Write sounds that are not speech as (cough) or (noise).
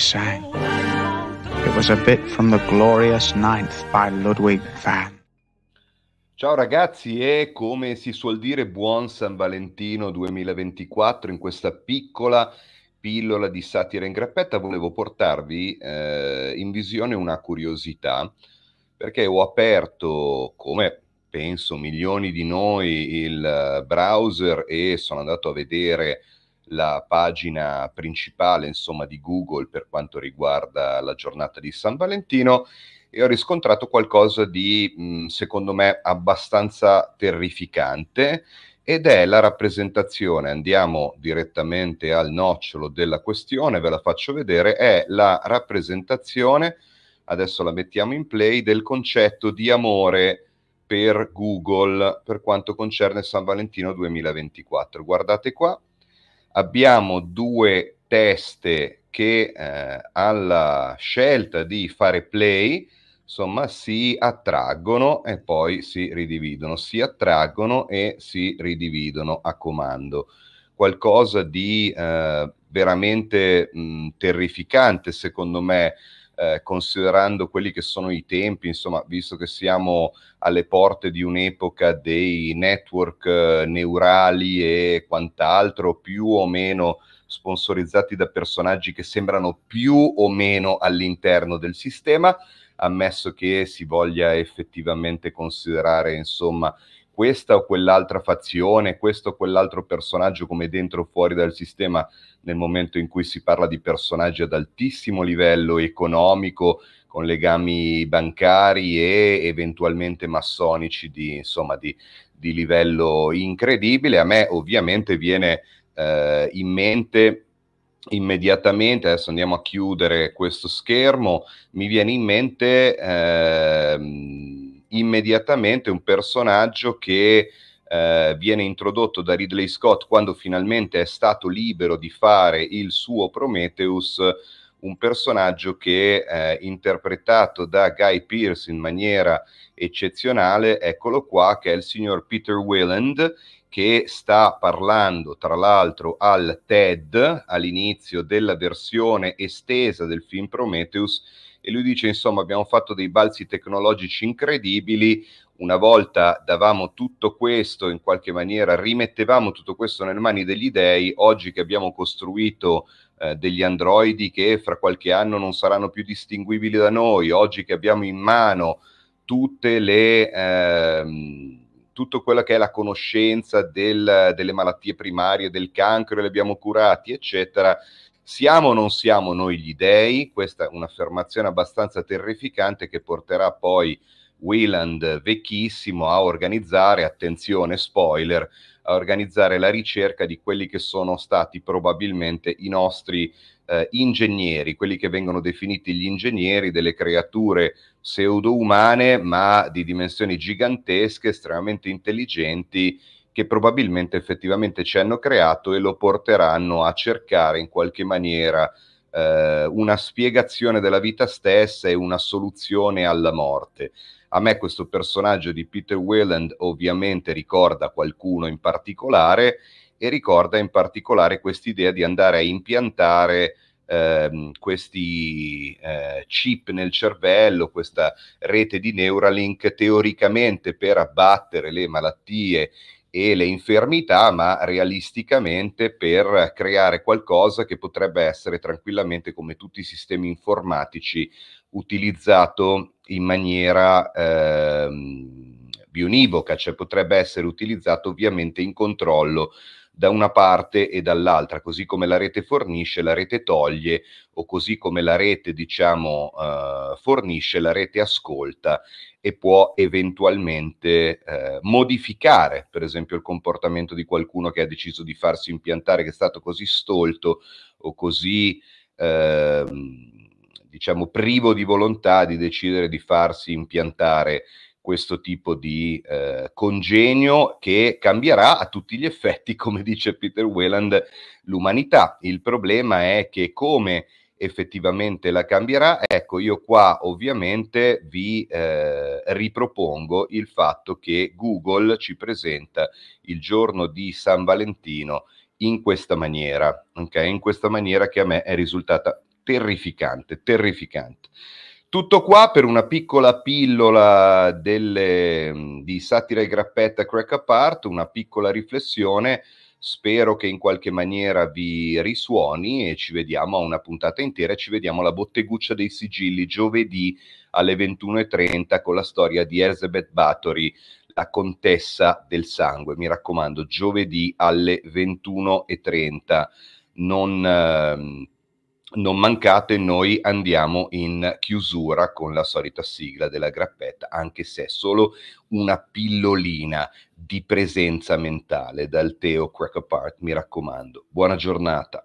sang. It was a bit from the glorious ninth by Ludwig van. Ciao ragazzi e come si suol dire buon San Valentino 2024 in questa piccola pillola di satira in grappetta volevo portarvi eh, in visione una curiosità perché ho aperto come penso milioni di noi il browser e sono andato a vedere eh, la pagina principale insomma, di Google per quanto riguarda la giornata di San Valentino e ho riscontrato qualcosa di, mm, secondo me, abbastanza terrificante ed è la rappresentazione, andiamo direttamente al nocciolo della questione, ve la faccio vedere, è la rappresentazione, adesso la mettiamo in play, del concetto di amore per Google per quanto concerne San Valentino 2024. Guardate qua abbiamo due teste che eh, alla scelta di fare play insomma si attraggono e poi si ridividono, si attraggono e si ridividono a comando. Qualcosa di eh, veramente mh, terrificante secondo me eh, considerando quelli che sono i tempi, insomma, visto che siamo alle porte di un'epoca dei network eh, neurali e quant'altro, più o meno sponsorizzati da personaggi che sembrano più o meno all'interno del sistema, ammesso che si voglia effettivamente considerare, insomma, questa o quell'altra fazione, questo o quell'altro personaggio come dentro o fuori dal sistema nel momento in cui si parla di personaggi ad altissimo livello economico, con legami bancari e eventualmente massonici di, insomma, di, di livello incredibile. A me ovviamente viene eh, in mente immediatamente, adesso andiamo a chiudere questo schermo, mi viene in mente eh, immediatamente un personaggio che eh, viene introdotto da Ridley Scott quando finalmente è stato libero di fare il suo Prometheus, un personaggio che eh, interpretato da Guy Pearce in maniera eccezionale, eccolo qua, che è il signor Peter Wayland che sta parlando tra l'altro al TED all'inizio della versione estesa del film Prometheus e lui dice insomma abbiamo fatto dei balzi tecnologici incredibili, una volta davamo tutto questo in qualche maniera, rimettevamo tutto questo nelle mani degli dei, oggi che abbiamo costruito eh, degli androidi che fra qualche anno non saranno più distinguibili da noi, oggi che abbiamo in mano tutte le... Ehm, tutta quella che è la conoscenza del, delle malattie primarie, del cancro, le abbiamo curati, eccetera. Siamo o non siamo noi gli dei? Questa è un'affermazione abbastanza terrificante che porterà poi Wayland vecchissimo a organizzare, attenzione spoiler, a organizzare la ricerca di quelli che sono stati probabilmente i nostri eh, ingegneri, quelli che vengono definiti gli ingegneri, delle creature pseudo-umane ma di dimensioni gigantesche, estremamente intelligenti che probabilmente effettivamente ci hanno creato e lo porteranno a cercare in qualche maniera eh, una spiegazione della vita stessa e una soluzione alla morte. A me questo personaggio di Peter Wayland ovviamente ricorda qualcuno in particolare e ricorda in particolare quest'idea di andare a impiantare ehm, questi eh, chip nel cervello, questa rete di Neuralink teoricamente per abbattere le malattie e le infermità, ma realisticamente per creare qualcosa che potrebbe essere tranquillamente, come tutti i sistemi informatici, utilizzato in maniera ehm, bionivoca, cioè potrebbe essere utilizzato ovviamente in controllo da una parte e dall'altra, così come la rete fornisce, la rete toglie o così come la rete diciamo eh, fornisce, la rete ascolta e può eventualmente eh, modificare per esempio il comportamento di qualcuno che ha deciso di farsi impiantare, che è stato così stolto o così... Eh, diciamo, privo di volontà di decidere di farsi impiantare questo tipo di eh, congegno che cambierà a tutti gli effetti, (laughs) come dice Peter Wheland, l'umanità. Il problema è che come effettivamente la cambierà, ecco io qua ovviamente vi eh, ripropongo il fatto che Google ci presenta il giorno di San Valentino in questa maniera, ok? In questa maniera che a me è risultata terrificante, terrificante. Tutto qua per una piccola pillola delle, mm, di satira e grappetta crack apart, una piccola riflessione, spero che in qualche maniera vi risuoni e ci vediamo a una puntata intera, ci vediamo alla botteguccia dei sigilli giovedì alle 21.30 con la storia di Elizabeth Bathory, la contessa del sangue, mi raccomando, giovedì alle 21.30, non... Eh, non mancate, noi andiamo in chiusura con la solita sigla della grappetta, anche se è solo una pillolina di presenza mentale dal Teo Crack Apart, mi raccomando. Buona giornata.